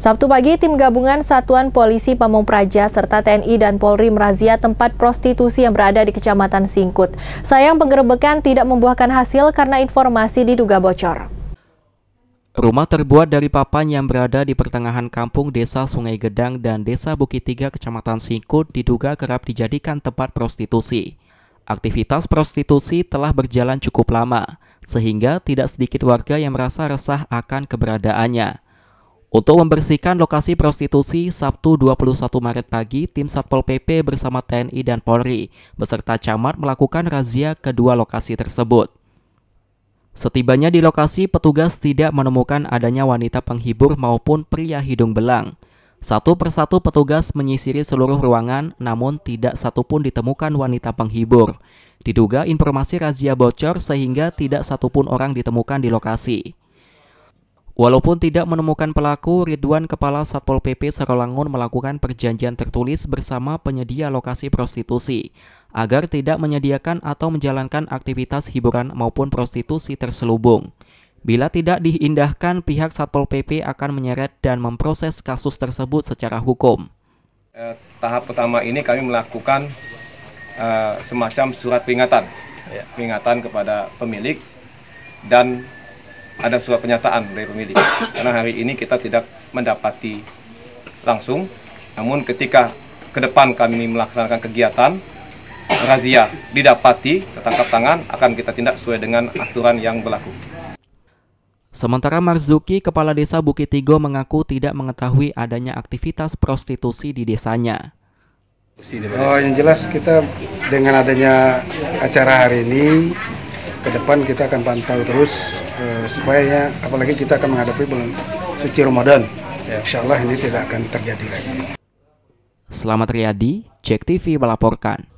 Sabtu pagi, tim gabungan Satuan Polisi Pamung Praja serta TNI dan Polri merazia tempat prostitusi yang berada di Kecamatan Singkut. Sayang penggerebekan tidak membuahkan hasil karena informasi diduga bocor. Rumah terbuat dari papan yang berada di pertengahan kampung Desa Sungai Gedang dan Desa Bukit Tiga Kecamatan Singkut diduga kerap dijadikan tempat prostitusi. Aktivitas prostitusi telah berjalan cukup lama, sehingga tidak sedikit warga yang merasa resah akan keberadaannya. Untuk membersihkan lokasi prostitusi, Sabtu 21 Maret pagi, tim Satpol PP bersama TNI dan Polri beserta camat melakukan razia kedua lokasi tersebut. Setibanya di lokasi, petugas tidak menemukan adanya wanita penghibur maupun pria hidung belang. Satu persatu petugas menyisiri seluruh ruangan, namun tidak satupun ditemukan wanita penghibur. Diduga informasi razia bocor sehingga tidak satupun orang ditemukan di lokasi. Walaupun tidak menemukan pelaku, Ridwan Kepala Satpol PP Sarolangun melakukan perjanjian tertulis bersama penyedia lokasi prostitusi agar tidak menyediakan atau menjalankan aktivitas hiburan maupun prostitusi terselubung. Bila tidak diindahkan, pihak Satpol PP akan menyeret dan memproses kasus tersebut secara hukum. Eh, tahap pertama ini kami melakukan eh, semacam surat peringatan, ya. peringatan kepada pemilik dan ada surat pernyataan dari pemilik. Karena hari ini kita tidak mendapati langsung, namun ketika ke depan kami melaksanakan kegiatan razia didapati tertangkap tangan akan kita tindak sesuai dengan aturan yang berlaku. Sementara Marzuki, Kepala Desa Bukit Tigo mengaku tidak mengetahui adanya aktivitas prostitusi di desanya. Oh, yang jelas kita dengan adanya acara hari ini ke depan kita akan pantau terus uh, supaya apalagi kita akan menghadapi bulan suci Ramadan. Ya, insya Allah ini tidak akan terjadi lagi. Selamat Riyadi, Cek TV melaporkan.